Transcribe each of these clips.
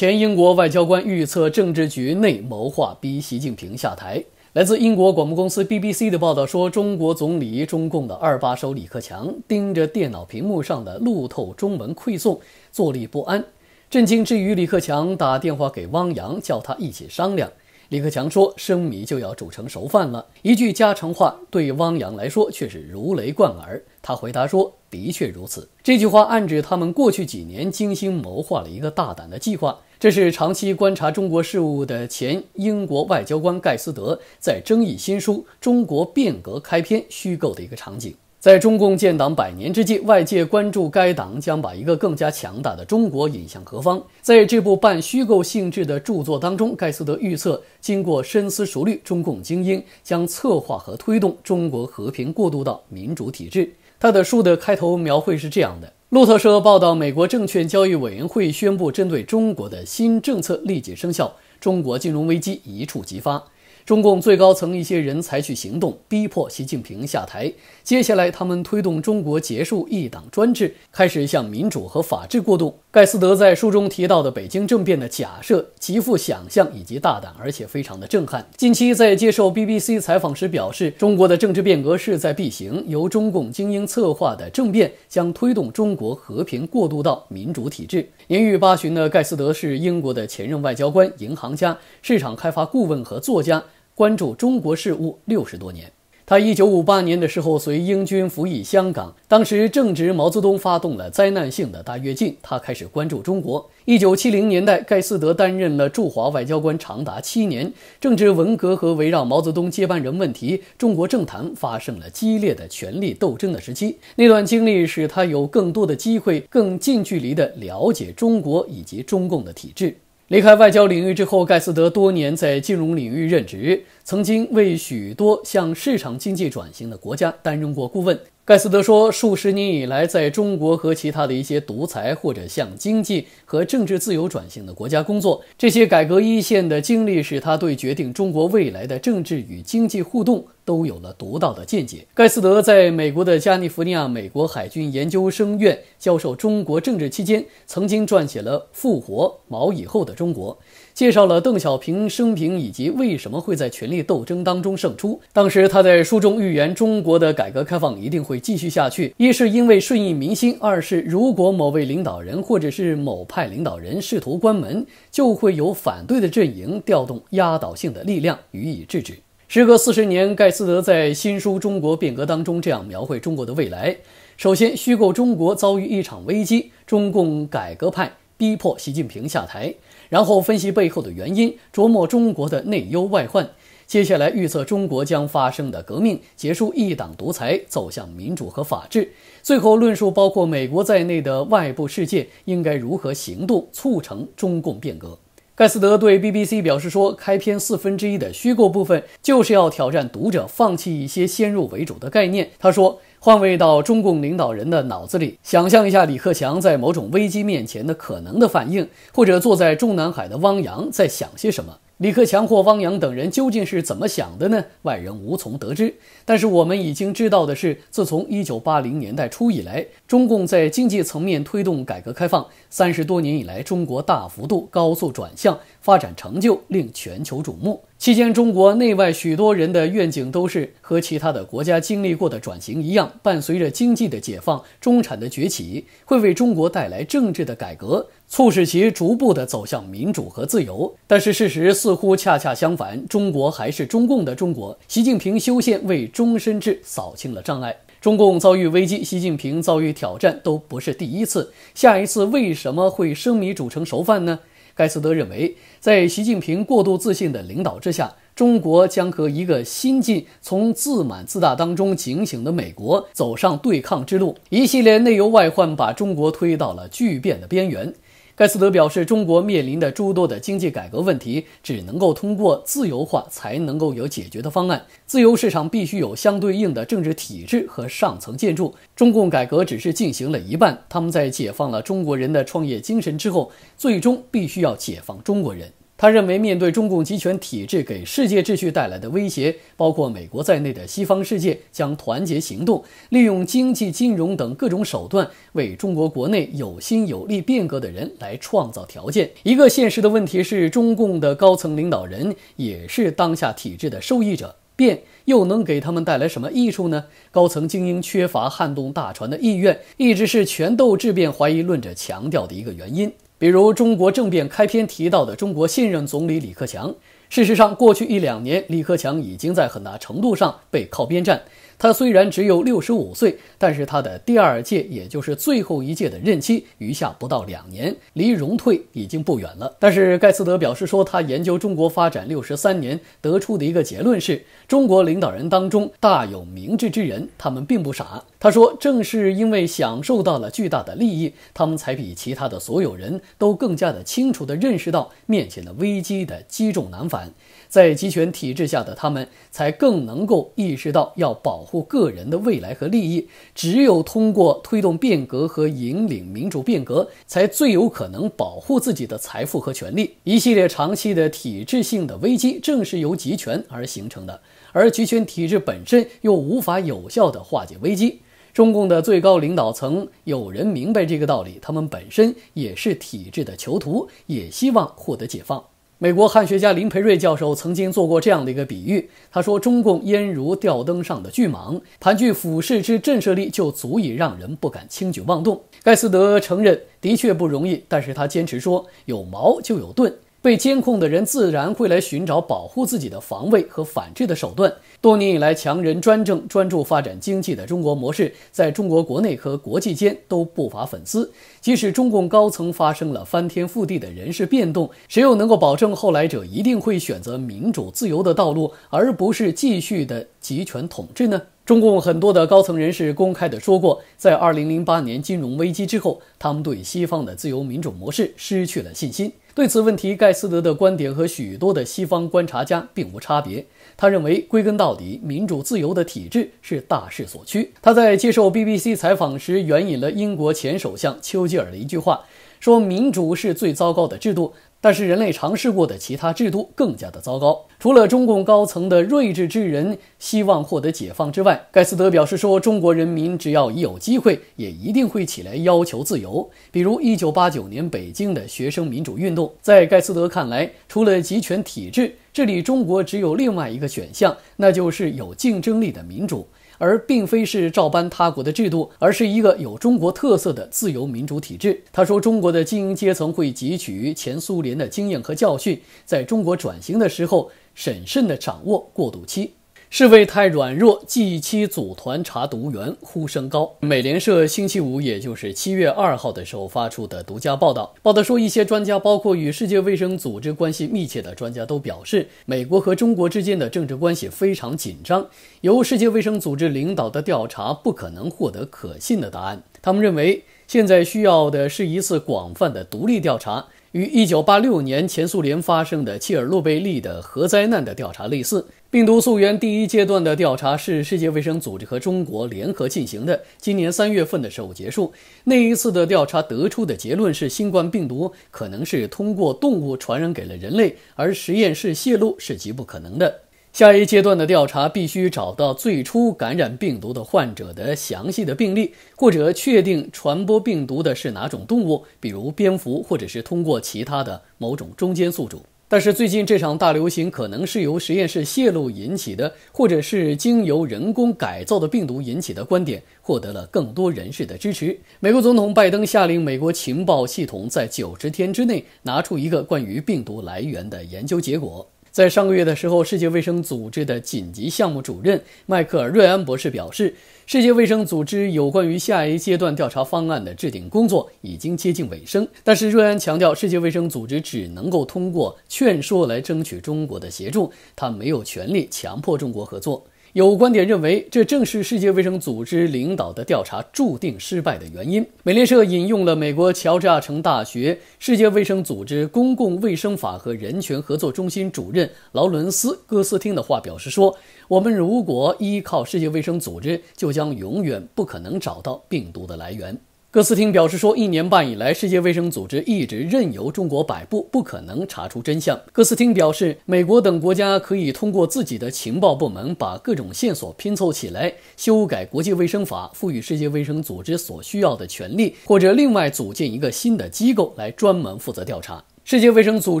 前英国外交官预测，政治局内谋划逼习近平下台。来自英国广播公司 BBC 的报道说，中国总理、中共的二把手李克强盯着电脑屏幕上的路透中文馈送，坐立不安。震惊之余，李克强打电话给汪洋，叫他一起商量。李克强说：“生米就要煮成熟饭了。”一句家常话，对汪洋来说却是如雷贯耳。他回答说：“的确如此。”这句话暗指他们过去几年精心谋划了一个大胆的计划。这是长期观察中国事务的前英国外交官盖斯德在争议新书《中国变革》开篇虚构的一个场景。在中共建党百年之际，外界关注该党将把一个更加强大的中国引向何方。在这部半虚构性质的著作当中，盖斯德预测，经过深思熟虑，中共精英将策划和推动中国和平过渡到民主体制。他的书的开头描绘是这样的。路透社报道，美国证券交易委员会宣布针对中国的新政策立即生效，中国金融危机一触即发。中共最高层一些人采取行动，逼迫习近平下台。接下来，他们推动中国结束一党专制，开始向民主和法治过渡。盖斯德在书中提到的北京政变的假设极富想象以及大胆，而且非常的震撼。近期在接受 BBC 采访时表示，中国的政治变革势在必行，由中共精英策划的政变将推动中国和平过渡到民主体制。年逾八旬的盖斯德是英国的前任外交官、银行家、市场开发顾问和作家。关注中国事务六十多年，他一九五八年的时候随英军服役香港，当时正值毛泽东发动了灾难性的大跃进，他开始关注中国。一九七零年代，盖斯德担任了驻华外交官长达七年，正值文革和围绕毛泽东接班人问题，中国政坛发生了激烈的权力斗争的时期。那段经历使他有更多的机会，更近距离地了解中国以及中共的体制。离开外交领域之后，盖斯德多年在金融领域任职，曾经为许多向市场经济转型的国家担任过顾问。盖斯德说：“数十年以来，在中国和其他的一些独裁或者向经济和政治自由转型的国家工作，这些改革一线的经历，使他对决定中国未来的政治与经济互动。”都有了独到的见解。盖斯德在美国的加利福尼亚美国海军研究生院教授中国政治期间，曾经撰写了《复活毛以后的中国》，介绍了邓小平生平以及为什么会在权力斗争当中胜出。当时他在书中预言，中国的改革开放一定会继续下去，一是因为顺应民心，二是如果某位领导人或者是某派领导人试图关门，就会有反对的阵营调动压倒性的力量予以制止。时隔四十年，盖斯德在新书《中国变革》当中这样描绘中国的未来：首先，虚构中国遭遇一场危机，中共改革派逼迫习近平下台，然后分析背后的原因，琢磨中国的内忧外患，接下来预测中国将发生的革命，结束一党独裁，走向民主和法治，最后论述包括美国在内的外部世界应该如何行动，促成中共变革。盖斯德对 BBC 表示说：“开篇四分之一的虚构部分就是要挑战读者，放弃一些先入为主的概念。”他说：“换位到中共领导人的脑子里，想象一下李克强在某种危机面前的可能的反应，或者坐在中南海的汪洋在想些什么。”李克强或汪洋等人究竟是怎么想的呢？外人无从得知。但是我们已经知道的是，自从一九八零年代初以来，中共在经济层面推动改革开放，三十多年以来，中国大幅度、高速转向。发展成就令全球瞩目。期间，中国内外许多人的愿景都是和其他的国家经历过的转型一样，伴随着经济的解放、中产的崛起，会为中国带来政治的改革，促使其逐步的走向民主和自由。但是事实似乎恰恰相反，中国还是中共的中国。习近平修宪为终身制扫清了障碍，中共遭遇危机，习近平遭遇挑战都不是第一次。下一次为什么会生米煮成熟饭呢？盖茨德认为，在习近平过度自信的领导之下，中国将和一个新晋从自满自大当中警醒的美国走上对抗之路。一系列内忧外患把中国推到了巨变的边缘。盖斯德表示，中国面临的诸多的经济改革问题，只能够通过自由化才能够有解决的方案。自由市场必须有相对应的政治体制和上层建筑。中共改革只是进行了一半，他们在解放了中国人的创业精神之后，最终必须要解放中国人。他认为，面对中共集权体制给世界秩序带来的威胁，包括美国在内的西方世界将团结行动，利用经济、金融等各种手段，为中国国内有心有力变革的人来创造条件。一个现实的问题是，中共的高层领导人也是当下体制的受益者，变又能给他们带来什么益处呢？高层精英缺乏撼动大船的意愿，一直是“权斗质变”怀疑论者强调的一个原因。比如中国政变开篇提到的中国现任总理李克强，事实上，过去一两年，李克强已经在很大程度上被靠边站。他虽然只有六十五岁，但是他的第二届，也就是最后一届的任期余下不到两年，离荣退已经不远了。但是盖茨德表示说，他研究中国发展六十三年得出的一个结论是中国领导人当中大有明智之人，他们并不傻。他说，正是因为享受到了巨大的利益，他们才比其他的所有人都更加的清楚地认识到面前的危机的积重难返。在集权体制下的他们，才更能够意识到要保护个人的未来和利益。只有通过推动变革和引领民主变革，才最有可能保护自己的财富和权利。一系列长期的体制性的危机，正是由集权而形成的，而集权体制本身又无法有效地化解危机。中共的最高领导层有人明白这个道理，他们本身也是体制的囚徒，也希望获得解放。美国汉学家林培瑞教授曾经做过这样的一个比喻，他说：“中共焉如吊灯上的巨蟒，盘踞俯视之震慑力就足以让人不敢轻举妄动。”盖斯德承认的确不容易，但是他坚持说：“有矛就有盾，被监控的人自然会来寻找保护自己的防卫和反制的手段。”多年以来，强人专政、专注发展经济的中国模式，在中国国内和国际间都不乏粉丝。即使中共高层发生了翻天覆地的人事变动，谁又能够保证后来者一定会选择民主自由的道路，而不是继续的集权统治呢？中共很多的高层人士公开的说过，在2008年金融危机之后，他们对西方的自由民主模式失去了信心。对此问题，盖斯德的观点和许多的西方观察家并无差别。他认为，归根到底，民主自由的体制是大势所趋。他在接受 BBC 采访时，援引了英国前首相丘吉尔的一句话，说：“民主是最糟糕的制度。”但是人类尝试过的其他制度更加的糟糕。除了中共高层的睿智之人希望获得解放之外，盖斯德表示说，中国人民只要一有机会，也一定会起来要求自由。比如1989年北京的学生民主运动，在盖斯德看来，除了集权体制，这里中国只有另外一个选项，那就是有竞争力的民主。而并非是照搬他国的制度，而是一个有中国特色的自由民主体制。他说，中国的精英阶层会汲取前苏联的经验和教训，在中国转型的时候审慎地掌握过渡期。世卫太软弱，g 期组团查毒源，呼声高。美联社星期五，也就是七月二号的时候发出的独家报道，报道说，一些专家，包括与世界卫生组织关系密切的专家，都表示，美国和中国之间的政治关系非常紧张，由世界卫生组织领导的调查不可能获得可信的答案。他们认为，现在需要的是一次广泛的独立调查。与1986年前苏联发生的切尔诺贝利的核灾难的调查类似，病毒溯源第一阶段的调查是世界卫生组织和中国联合进行的。今年三月份的时候结束，那一次的调查得出的结论是，新冠病毒可能是通过动物传染给了人类，而实验室泄露是极不可能的。下一阶段的调查必须找到最初感染病毒的患者的详细的病例，或者确定传播病毒的是哪种动物，比如蝙蝠，或者是通过其他的某种中间宿主。但是，最近这场大流行可能是由实验室泄露引起的，或者是经由人工改造的病毒引起的观点，获得了更多人士的支持。美国总统拜登下令美国情报系统在九十天之内拿出一个关于病毒来源的研究结果。在上个月的时候，世界卫生组织的紧急项目主任迈克尔·瑞安博士表示，世界卫生组织有关于下一阶段调查方案的制定工作已经接近尾声。但是，瑞安强调，世界卫生组织只能够通过劝说来争取中国的协助，他没有权利强迫中国合作。有观点认为，这正是世界卫生组织领导的调查注定失败的原因。美联社引用了美国乔治亚城大学世界卫生组织公共卫生法和人权合作中心主任劳伦斯·戈斯汀的话，表示说：“我们如果依靠世界卫生组织，就将永远不可能找到病毒的来源。”戈斯汀表示说，一年半以来，世界卫生组织一直任由中国摆布，不可能查出真相。戈斯汀表示，美国等国家可以通过自己的情报部门把各种线索拼凑起来，修改国际卫生法，赋予世界卫生组织所需要的权利，或者另外组建一个新的机构来专门负责调查。世界卫生组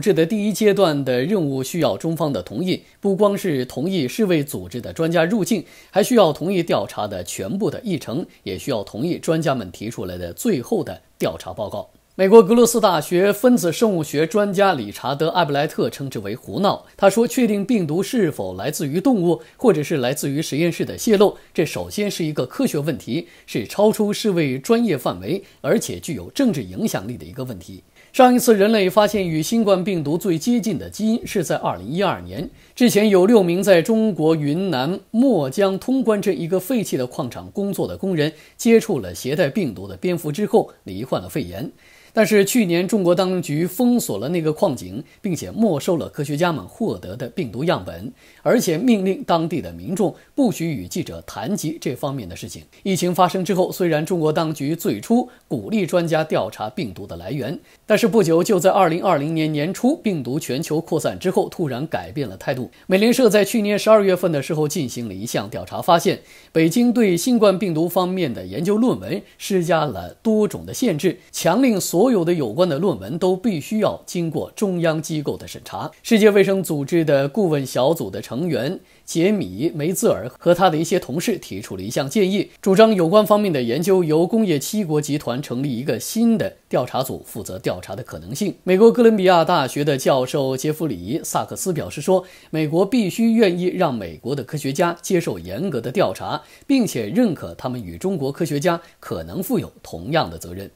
织的第一阶段的任务需要中方的同意，不光是同意世卫组织的专家入境，还需要同意调查的全部的议程，也需要同意专家们提出来的最后的调查报告。美国格罗斯大学分子生物学专家理查德·艾布莱特称之为“胡闹”。他说：“确定病毒是否来自于动物，或者是来自于实验室的泄露，这首先是一个科学问题，是超出世卫专业范围，而且具有政治影响力的一个问题。”上一次人类发现与新冠病毒最接近的基因是在2012年之前，有六名在中国云南墨江通关镇一个废弃的矿场工作的工人接触了携带病毒的蝙蝠之后，罹患了肺炎。但是去年中国当局封锁了那个矿井，并且没收了科学家们获得的病毒样本，而且命令当地的民众不许与记者谈及这方面的事情。疫情发生之后，虽然中国当局最初鼓励专家调查病毒的来源，但是不久就在二零二零年年初病毒全球扩散之后，突然改变了态度。美联社在去年十二月份的时候进行了一项调查，发现北京对新冠病毒方面的研究论文施加了多种的限制，强令所。所有的有关的论文都必须要经过中央机构的审查。世界卫生组织的顾问小组的成员杰米梅兹尔和他的一些同事提出了一项建议，主张有关方面的研究由工业七国集团成立一个新的调查组负责调查的可能性。美国哥伦比亚大学的教授杰弗里萨克斯表示说：“美国必须愿意让美国的科学家接受严格的调查，并且认可他们与中国科学家可能负有同样的责任。”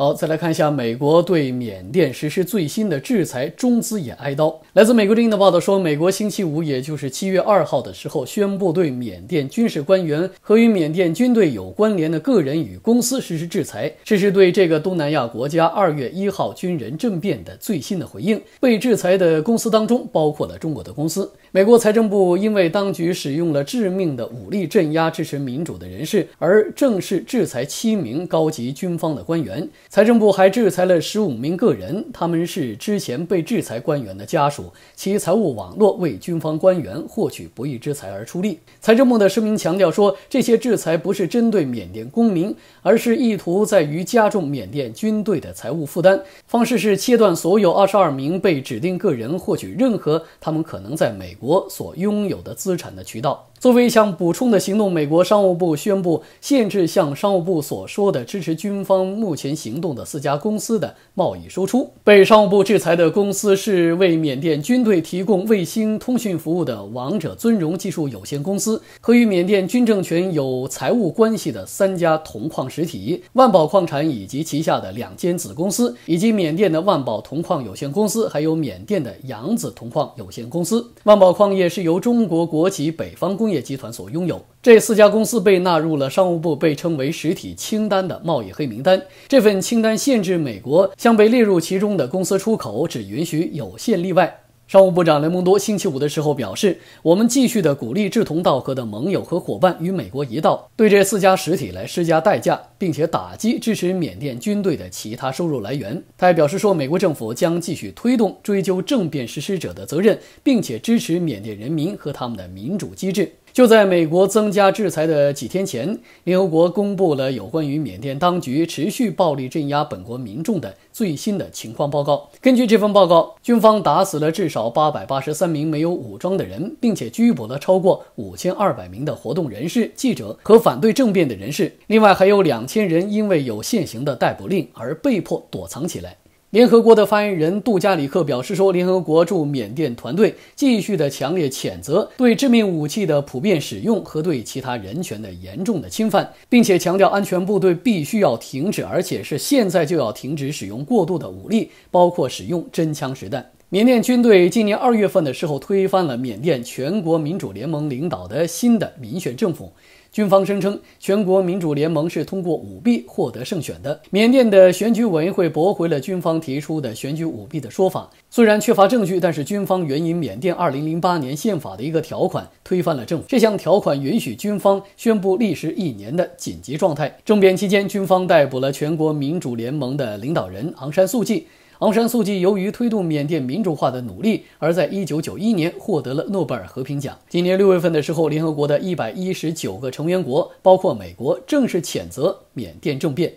好，再来看一下美国对缅甸实施最新的制裁，中资也挨刀。来自美国之音的报道说，美国星期五，也就是七月二号的时候，宣布对缅甸军事官员和与缅甸军队有关联的个人与公司实施制裁，这是对这个东南亚国家二月一号军人政变的最新的回应。被制裁的公司当中包括了中国的公司。美国财政部因为当局使用了致命的武力镇压支持民主的人士，而正式制裁七名高级军方的官员。财政部还制裁了十五名个人，他们是之前被制裁官员的家属，其财务网络为军方官员获取不义之财而出力。财政部的声明强调说，这些制裁不是针对缅甸公民，而是意图在于加重缅甸军队的财务负担。方式是切断所有二十二名被指定个人获取任何他们可能在美。国所拥有的资产的渠道。作为一项补充的行动，美国商务部宣布限制向商务部所说的支持军方目前行动的四家公司的贸易输出。被商务部制裁的公司是为缅甸军队提供卫星通讯服务的王者尊荣技术有限公司，和与缅甸军政权有财务关系的三家铜矿实体万宝矿产以及旗下的两间子公司，以及缅甸的万宝铜矿有限公司，还有缅甸的扬子铜矿有限公司。万宝矿业是由中国国企北方公。工业集团所拥有这四家公司被纳入了商务部被称为“实体清单”的贸易黑名单。这份清单限制美国向被列入其中的公司出口，只允许有限例外。商务部长雷蒙多星期五的时候表示，我们继续的鼓励志同道合的盟友和伙伴与美国一道，对这四家实体来施加代价，并且打击支持缅甸军队的其他收入来源。他还表示说，美国政府将继续推动追究政变实施者的责任，并且支持缅甸人民和他们的民主机制。就在美国增加制裁的几天前，联合国公布了有关于缅甸当局持续暴力镇压本国民众的最新的情况报告。根据这份报告，军方打死了至少八百八十三名没有武装的人，并且拘捕了超过五千二百名的活动人士、记者和反对政变的人士。另外，还有两千人因为有现行的逮捕令而被迫躲藏起来。联合国的发言人杜加里克表示说，联合国驻缅甸团队继续的强烈谴责对致命武器的普遍使用和对其他人权的严重的侵犯，并且强调安全部队必须要停止，而且是现在就要停止使用过度的武力，包括使用真枪实弹。缅甸军队今年二月份的时候推翻了缅甸全国民主联盟领导的新的民选政府。军方声称，全国民主联盟是通过舞弊获得胜选的。缅甸的选举委员会驳回了军方提出的选举舞弊的说法，虽然缺乏证据，但是军方援引缅甸2008年宪法的一个条款，推翻了政府。这项条款允许军方宣布历时一年的紧急状态。政变期间，军方逮捕了全国民主联盟的领导人昂山素季。昂山素季由于推动缅甸民主化的努力，而在1991年获得了诺贝尔和平奖。今年六月份的时候，联合国的一百一十九个成员国，包括美国，正式谴责缅甸政变。